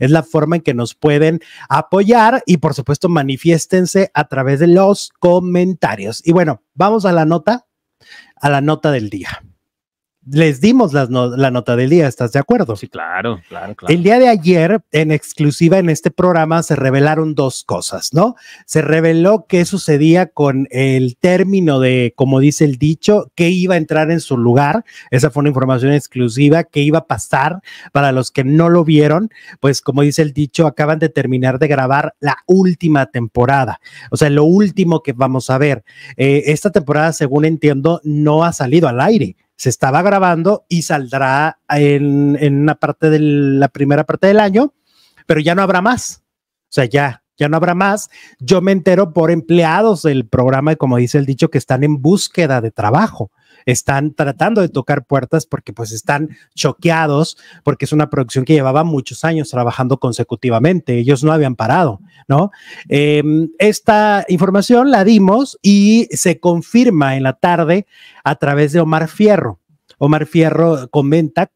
es la forma en que nos pueden apoyar y por supuesto manifiéstense a través de los comentarios. Y bueno, vamos a la nota, a la nota del día les dimos la, nota del día, ¿estás de acuerdo? Sí, claro, claro, claro. El día de ayer, en exclusiva en este programa, se revelaron dos cosas, ¿no? Se reveló qué sucedía con el término de, como dice el dicho, qué iba a entrar en su lugar. Esa fue una información exclusiva, qué iba a pasar. Para los que no lo vieron, pues como dice el dicho, acaban de terminar de grabar la última temporada. O sea, lo último que vamos a ver. Eh, esta temporada, según entiendo, no ha salido al aire se estaba grabando y saldrá en, una parte de la primera parte del año, pero ya no habrá más. O sea, ya, ya no habrá más. Yo me entero por empleados del programa, como dice el dicho, que están en búsqueda de trabajo están tratando de tocar puertas porque pues están choqueados porque es una producción que llevaba muchos años trabajando consecutivamente, ellos no habían parado, ¿no? Em, esta información la dimos y se confirma en la tarde a través de Omar Fierro. Omar Fierro comenta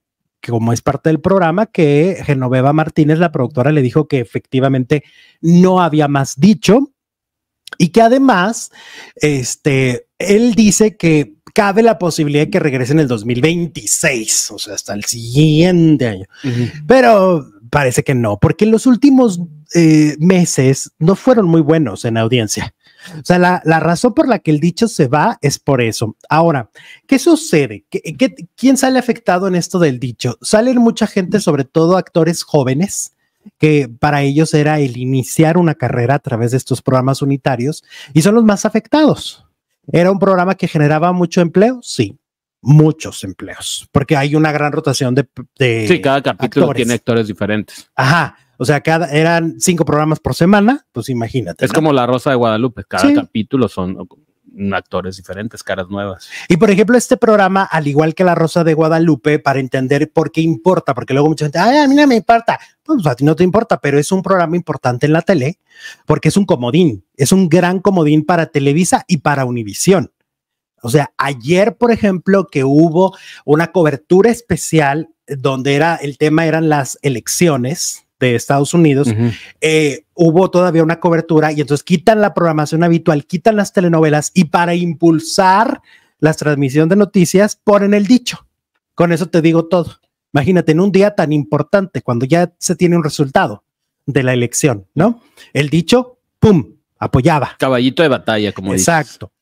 como es parte del programa, que Genoveva Martínez, la productora, le dijo que efectivamente no había más dicho y que además, este, él dice que cabe la posibilidad de que regrese en el 2026, o sea, hasta el siguiente año. Pero parece que no, porque los últimos eh, meses no fueron muy buenos en audiencia. O sea, la, razón por la que el dicho se va es por eso. Ahora, ¿qué sucede? quién sale afectado en esto del dicho? Salen mucha gente, sobre todo actores jóvenes, que para ellos era el iniciar una carrera a través de estos programas unitarios y son los más afectados. ¿Era un programa que generaba mucho empleo? Sí, muchos empleos, porque hay una gran rotación de... sí, cada capítulo tiene actores diferentes. Ajá, o sea, cada, eran cinco programas por semana, pues imagínate. Es como La Rosa de Guadalupe, cada capítulo son actores diferentes, caras nuevas. Y por ejemplo, este programa, al igual que La Rosa de Guadalupe, para entender por qué importa, porque luego mucha gente, Ay, a mí no me importa, pues a ti no te importa, pero es un programa importante en la tele, porque es un comodín, es un gran comodín para Televisa y para Univisión. O sea, ayer, por ejemplo, que hubo una cobertura especial donde era el tema eran las elecciones, de Estados Unidos, eh, hubo todavía una cobertura y entonces quitan la programación habitual, quitan las telenovelas y para impulsar la transmisión de noticias ponen el dicho. Con eso te digo todo. Imagínate en un día tan importante, cuando ya se tiene un resultado de la elección, ¿no? El dicho, ¡pum!, apoyaba. Caballito de batalla, como Exacto.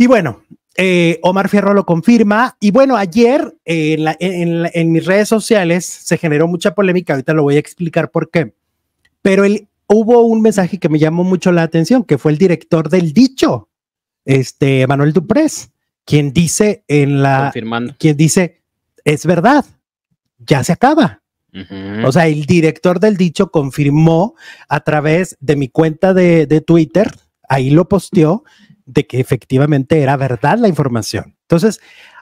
Y bueno, eh, Omar Fierro lo confirma. Y bueno, ayer eh, en, mis redes sociales se generó mucha polémica, ahorita lo voy a explicar por qué. Pero hubo un mensaje que me llamó mucho la atención, que fue el director del dicho, este Manuel Duprés, quien dice en la... dice, es verdad, ya se acaba. O sea, el director del dicho confirmó a través de mi cuenta de, de Twitter, ahí lo posteó, de que efectivamente era verdad la información. Entonces,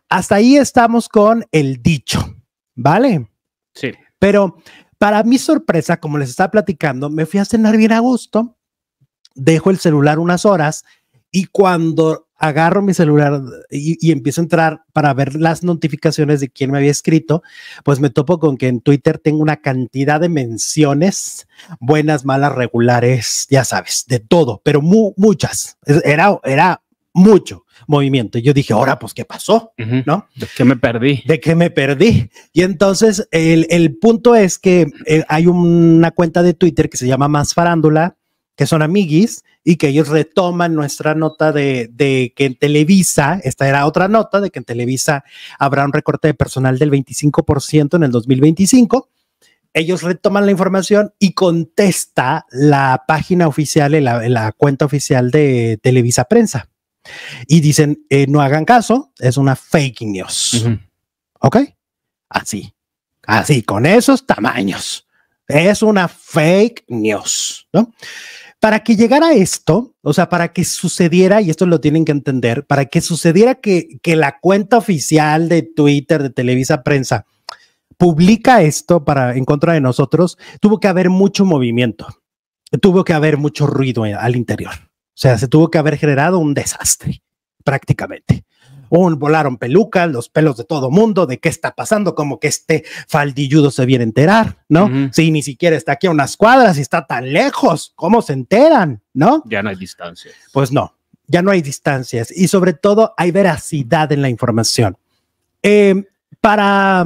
hasta ahí estamos con el dicho, ¿vale? Sí. Pero para mi sorpresa, como les estaba platicando, me fui a cenar bien a gusto, dejo el celular unas horas y cuando agarro mi celular y, empiezo a entrar para ver las notificaciones de quién me había escrito, pues me topo con que en Twitter tengo una cantidad de menciones, buenas, malas, regulares, ya sabes, de todo, pero muchas. Era, era mucho movimiento. Y yo dije, ahora, pues, ¿qué pasó? ¿No? ¿De qué me perdí? ¿De qué me perdí? Y entonces el, punto es que eh, hay una cuenta de Twitter que se llama Más Farándula, que son amiguis y que ellos retoman nuestra nota de, que en Televisa, esta era otra nota, de que en Televisa habrá un recorte de personal del 25% en el 2025. Ellos retoman la información y contesta la página oficial, la, la cuenta oficial de Televisa Prensa. Y dicen, eh, no hagan caso, es una fake news. ¿Ok? Así, así, con esos tamaños. Es una fake news, ¿no? para que llegara esto, o sea, para que sucediera, y esto lo tienen que entender, para que sucediera que, la cuenta oficial de Twitter, de Televisa Prensa, publica esto para en contra de nosotros, tuvo que haber mucho movimiento, tuvo que haber mucho ruido al interior. O sea, se tuvo que haber generado un desastre, prácticamente un, volaron pelucas, los pelos de todo mundo, de qué está pasando, como que este faldilludo se viene a enterar, ¿no? Si ni siquiera está aquí a unas cuadras y está tan lejos, ¿cómo se enteran, no? Ya no hay distancias. Pues no, ya no hay distancias y sobre todo hay veracidad en la información. Eh, para,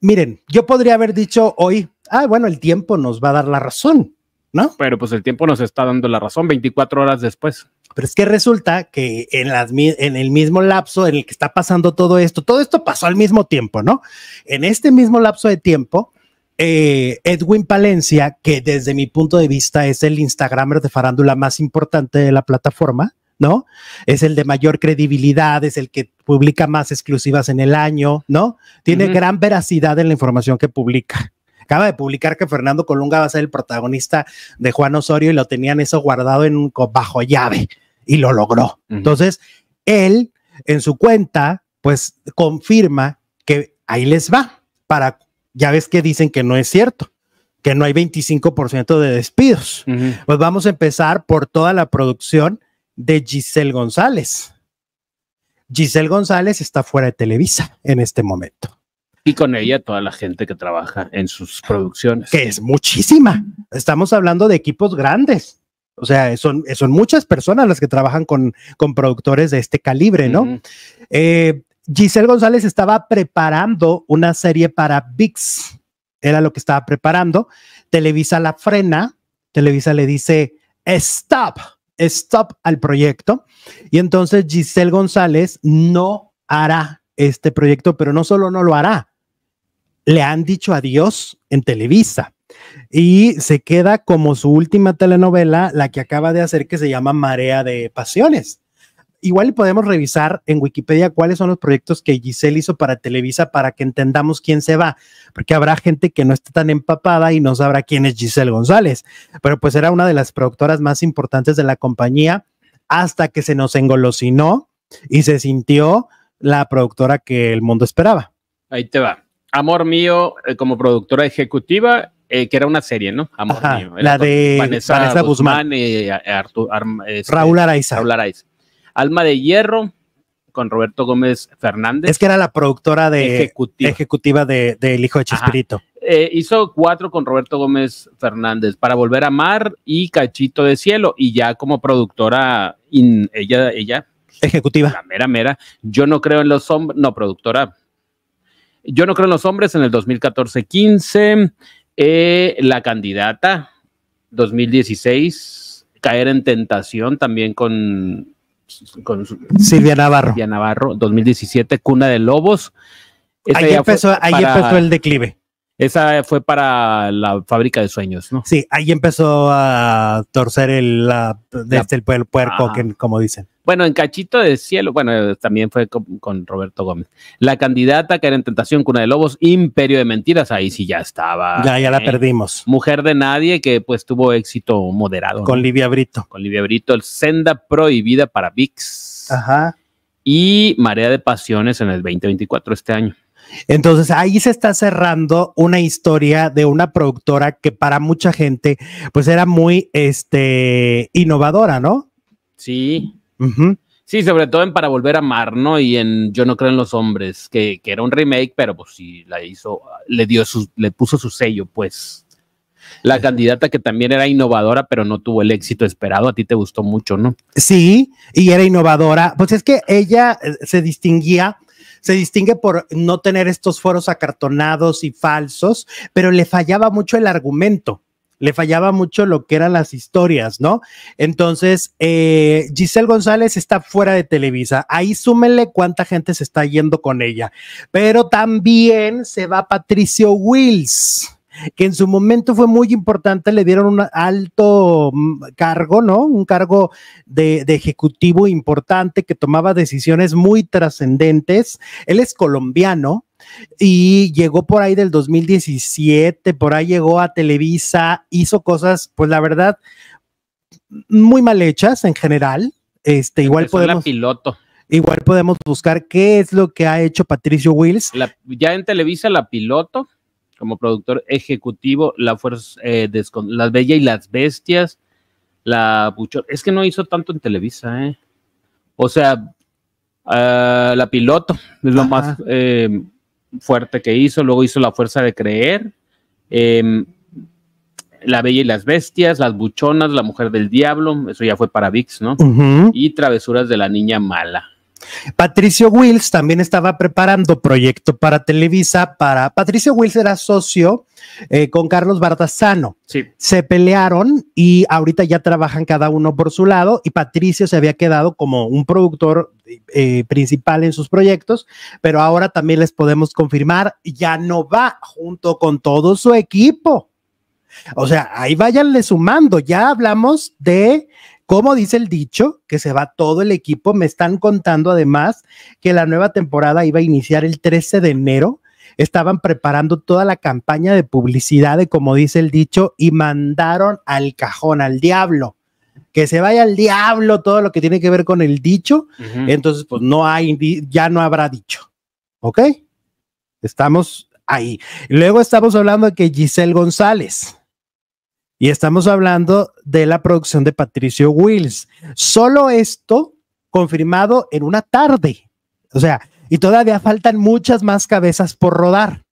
miren, yo podría haber dicho hoy, ah, bueno, el tiempo nos va a dar la razón, ¿no? Pero pues el tiempo nos está dando la razón 24 horas después. Pero es que resulta que en, las, en el mismo lapso en el que está pasando todo esto, todo esto pasó al mismo tiempo, ¿no? En este mismo lapso de tiempo, eh, Edwin Palencia, que desde mi punto de vista es el Instagramer de farándula más importante de la plataforma, ¿no? Es el de mayor credibilidad, es el que publica más exclusivas en el año, ¿no? Tiene gran veracidad en la información que publica. Acaba de publicar que Fernando Colunga va a ser el protagonista de Juan Osorio y lo tenían eso guardado en, un bajo llave, y lo logró. Entonces, él en su cuenta, pues confirma que ahí les va para, ya ves que dicen que no es cierto que no hay 25% de despidos. Pues vamos a empezar por toda la producción de Giselle González. Giselle González está fuera de Televisa en este momento. Y con ella toda la gente que trabaja en sus producciones. Que es muchísima. Estamos hablando de equipos grandes. O sea, son, eh, son muchas personas las que trabajan con, productores de este calibre, ¿no? Eh, Giselle González estaba preparando una serie para VIX, era lo que estaba preparando. Televisa la frena, Televisa le dice, stop, stop al proyecto. Y entonces Giselle González no hará este proyecto, pero no solo no lo hará, le han dicho adiós en Televisa. Y se queda como su última telenovela, la que acaba de hacer, que se llama Marea de Pasiones. Igual podemos revisar en Wikipedia cuáles son los proyectos que Giselle hizo para Televisa para que entendamos quién se va, porque habrá gente que no esté tan empapada y no sabrá quién es Giselle González, pero pues era una de las productoras más importantes de la compañía hasta que se nos engolosinó y se sintió la productora que el mundo esperaba. Ahí te va. Amor mío, eh, como productora ejecutiva, eh, que era una serie, ¿no? la de Vanessa, Guzmán, y eh, este, Raúl Araiza. Alma de Hierro con Roberto Gómez Fernández. Es que era la productora de ejecutiva, de, El Hijo de Chispirito. Eh, hizo cuatro con Roberto Gómez Fernández para Volver a Amar y Cachito de Cielo y ya como productora ella ella ejecutiva. mera mera. Yo no creo en los hombres, no productora. Yo no creo en los hombres en el 2014-15. Eh, la candidata 2016, Caer en Tentación, también con, Silvia Navarro. Silvia Navarro, 2017, Cuna de Lobos. ahí empezó el declive. Esa fue para la fábrica de sueños, ¿no? Sí, ahí empezó a torcer el, este, el puerco, que, como dicen. Bueno, en Cachito de Cielo, bueno, eh, también fue con, Roberto Gómez. La candidata que era en Tentación, Cuna de Lobos, Imperio de Mentiras, ahí sí ya estaba. Ya, ya la eh, perdimos. Mujer de Nadie, que pues tuvo éxito moderado. Con Livia Brito. Con Livia Brito, el Senda Prohibida para VIX. Ajá. Y Marea de Pasiones en el 2024, este año. Entonces ahí se está cerrando una historia de una productora que para mucha gente pues era muy este, innovadora, ¿no? Sí. Sí, sobre todo en Para Volver a Amar, ¿no? Y en Yo no creo en los hombres, que, que era un remake, pero pues sí, la hizo, le dio su, le puso su sello, pues. La candidata que también era innovadora, pero no tuvo el éxito esperado. A ti te gustó mucho, ¿no? Sí, y era innovadora. Pues es que ella eh, se distinguía se distingue por no tener estos foros acartonados y falsos, pero le fallaba mucho el argumento le fallaba mucho lo que eran las historias, ¿no? Entonces, eh, Giselle González está fuera de Televisa. Ahí súmenle cuánta gente se está yendo con ella. Pero también se va Patricio Wills que en su momento fue muy importante, le dieron un alto mm, cargo, ¿no? Un cargo de, ejecutivo importante que tomaba decisiones muy trascendentes. Él es colombiano, y llegó por ahí del 2017, por ahí llegó a Televisa, hizo cosas, pues la verdad, muy mal hechas en general. Este, igual podemos. Igual podemos buscar qué es lo que ha hecho Patricio Wills. ya en Televisa la piloto como productor ejecutivo, La Fuerza, eh, Las bella y las Bestias, La buchón Es que no hizo tanto en Televisa, ¿eh? O sea, ah, La Piloto es lo más em, fuerte que hizo. Luego hizo La Fuerza de Creer. Em, la Bella y las Bestias, Las Buchonas, La Mujer del Diablo, eso ya fue para VIX, ¿no? Y Travesuras de la Niña Mala. Patricio Wills también estaba preparando proyecto para Televisa. Para Patricio Wills era socio eh, con Carlos Bardazano. Sí. Se pelearon y ahorita ya trabajan cada uno por su lado. Y Patricio se había quedado como un productor eh, principal en sus proyectos, pero ahora también les podemos confirmar ya no va junto con todo su equipo. O sea, ahí váyanle sumando. Ya hablamos de como dice el dicho, que se va todo el equipo. Me están contando además que la nueva temporada iba a iniciar el 13 de enero. Estaban preparando toda la campaña de publicidad de como dice el dicho y mandaron al cajón, al diablo. Que se vaya al diablo todo lo que tiene que ver con el dicho. Entonces, pues no hay, ya no habrá dicho. ¿Ok? Estamos ahí. Luego estamos hablando de que Giselle González y estamos hablando de la producción de Patricio Wills. Solo esto confirmado en una tarde. O sea, y todavía faltan muchas más cabezas por rodar.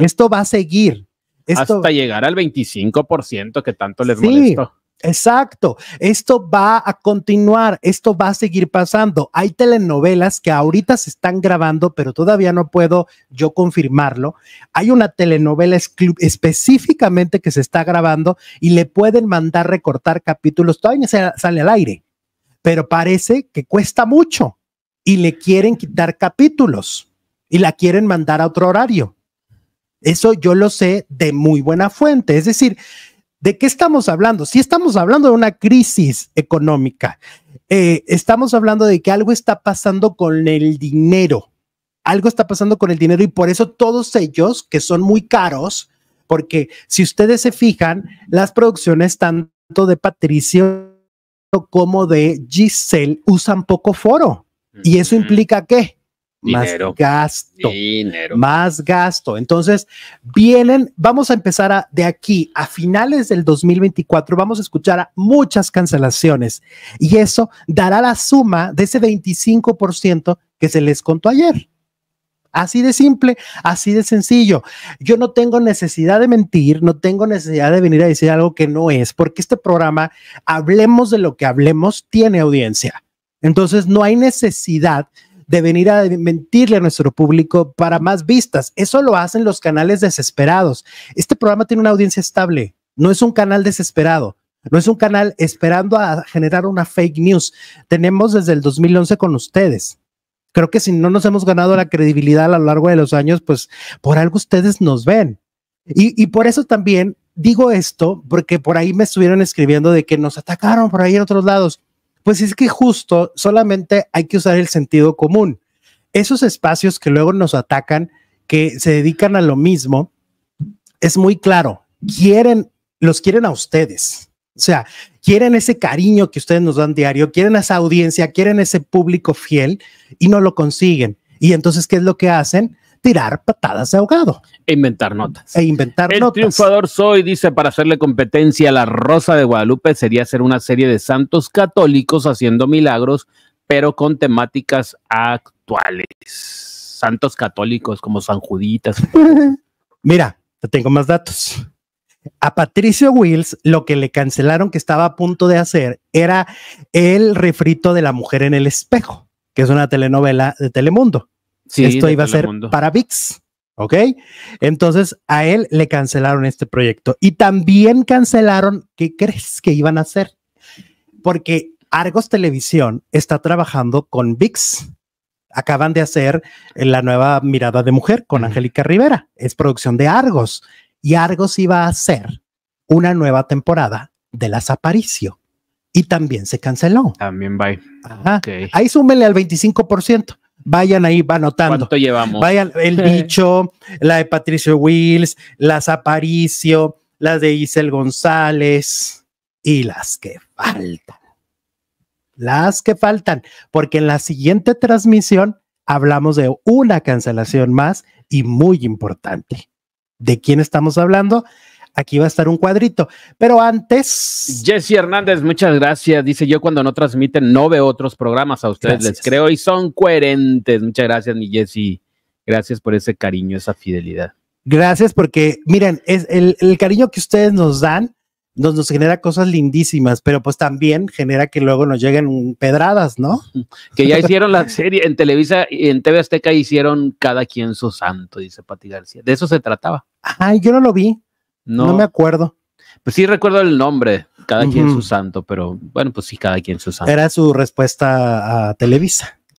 Esto va a seguir. Hasta llegar al 25% que tanto les molestó. Exacto, esto va a continuar, esto va a seguir pasando. Hay telenovelas que ahorita se están grabando, pero todavía no puedo yo confirmarlo. Hay una telenovela específicamente que se está grabando y le pueden mandar recortar capítulos, todavía sale al aire, pero parece que cuesta mucho y le quieren quitar capítulos y la quieren mandar a otro horario. Eso yo lo sé de muy buena fuente, es decir, ¿De qué estamos hablando? Si estamos hablando de una crisis económica, eh, estamos hablando de que algo está pasando con el dinero. Algo está pasando con el dinero y por eso todos ellos, que son muy caros, porque si ustedes se fijan, las producciones tanto de Patricio como de Giselle usan poco foro. ¿Y eso implica qué? más gasto. Dinero. Más gasto. Entonces, vienen, vamos a empezar a, de aquí a finales del 2024, vamos a escuchar a muchas cancelaciones y eso dará la suma de ese 25% que se les contó ayer. Así de simple, así de sencillo. Yo no tengo necesidad de mentir, no tengo necesidad de venir a decir algo que no es, porque este programa, hablemos de lo que hablemos, tiene audiencia. Entonces, no hay necesidad de venir a mentirle a nuestro público para más vistas. Eso lo hacen los canales desesperados. Este programa tiene una audiencia estable, no es un canal desesperado. No es un canal esperando a generar una fake news. Tenemos desde el 2011 con ustedes. Creo que si no nos hemos ganado la credibilidad a lo largo de los años, pues por algo ustedes nos ven. Y, y por eso también digo esto, porque por ahí me estuvieron escribiendo de que nos atacaron por ahí en otros lados. Pues es que justo solamente hay que usar el sentido común. Esos espacios que luego nos atacan, que se dedican a lo mismo, es muy claro, quieren, los quieren a ustedes. O sea, quieren ese cariño que ustedes nos dan diario, quieren esa audiencia, quieren ese público fiel y no lo consiguen. Y entonces, ¿qué es lo que hacen? tirar patadas de ahogado. E inventar notas. E inventar El triunfador soy, dice, para hacerle competencia a la Rosa de Guadalupe sería hacer una serie de santos católicos haciendo milagros, pero con temáticas actuales. Santos católicos como San Juditas. Mira, te tengo más datos. A Patricio Wills lo que le cancelaron que estaba a punto de hacer era el refrito de la mujer en el espejo, que es una telenovela de Telemundo. Esto iba a ser para VIX. ¿Ok? Entonces a él le cancelaron este proyecto y también cancelaron, ¿qué crees que iban a hacer? Porque Argos Televisión está trabajando con VIX. Acaban de hacer eh, la nueva mirada de mujer con Angélica Rivera. Es producción de Argos. Y Argos iba a hacer una nueva temporada de Las Aparicio. Y también se canceló. También va. Ahí súmele al 25%. Vayan ahí, va anotando. llevamos? Vayan, El Bicho, la de Patricio Wills, las Aparicio, las de Isel González y las que faltan. Las que faltan, porque en la siguiente transmisión hablamos de una cancelación más y muy importante. ¿De quién estamos hablando? aquí va a estar un cuadrito. Pero antes. Jesse Hernández, muchas gracias. Dice yo cuando no transmiten, no veo otros programas a ustedes, les creo y son coherentes. Muchas gracias, mi Jesse. Gracias por ese cariño, esa fidelidad. Gracias porque, miren, es el, cariño que ustedes nos dan nos, nos genera cosas lindísimas, pero pues también genera que luego nos lleguen pedradas, ¿no? Que ya hicieron la serie en Televisa y en TV Azteca hicieron cada quien su santo, dice Pati García. De eso se trataba. Ay, yo no lo vi. No, me acuerdo. Pues sí recuerdo el nombre, cada quien su santo, pero bueno, pues sí, cada quien su santo. Era su respuesta a Televisa.